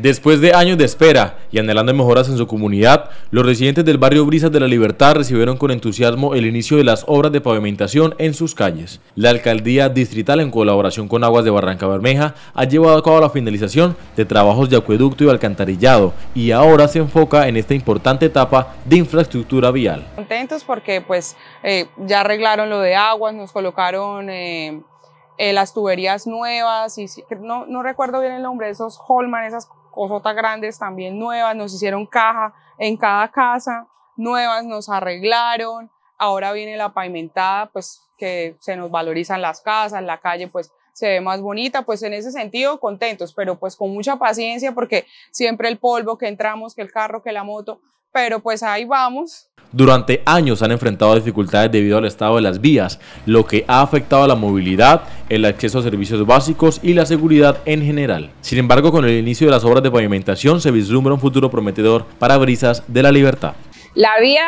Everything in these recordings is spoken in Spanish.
Después de años de espera y anhelando mejoras en su comunidad, los residentes del barrio Brisas de la Libertad recibieron con entusiasmo el inicio de las obras de pavimentación en sus calles. La alcaldía distrital, en colaboración con Aguas de Barranca Bermeja, ha llevado a cabo la finalización de trabajos de acueducto y alcantarillado y ahora se enfoca en esta importante etapa de infraestructura vial. Contentos porque pues eh, ya arreglaron lo de aguas, nos colocaron... Eh, eh, las tuberías nuevas, y no, recuerdo bien el nombre, esos Holman, esas cosas grandes también nuevas, nos hicieron caja en cada casa, nuevas, nos arreglaron, ahora viene la pavimentada, pues que se nos valorizan las casas, la calle pues se ve más bonita, pues en ese sentido contentos, pero pues con mucha paciencia porque siempre el polvo que entramos, que el carro, que la moto, pero pues ahí vamos. Durante años han enfrentado dificultades debido al estado de las vías, lo que ha afectado a la movilidad el acceso a servicios básicos y la seguridad en general. Sin embargo, con el inicio de las obras de pavimentación se vislumbra un futuro prometedor para Brisas de la Libertad. La vía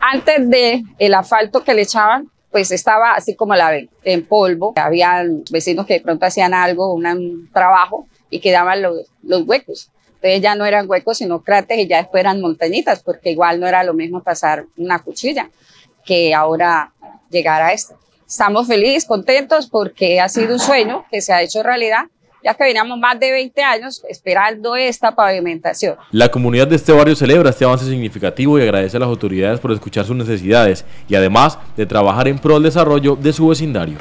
antes del el asfalto que le echaban pues estaba así como la ven, en polvo. Había vecinos que de pronto hacían algo, un trabajo y quedaban los, huecos. Entonces ya no eran huecos sino cráteres y ya después eran montañitas porque igual no era lo mismo pasar una cuchilla que ahora llegar a esto. Estamos felices, contentos porque ha sido un sueño que se ha hecho realidad ya que veníamos más de 20 años esperando esta pavimentación. La comunidad de este barrio celebra este avance significativo y agradece a las autoridades por escuchar sus necesidades y además de trabajar en pro del desarrollo de su vecindario.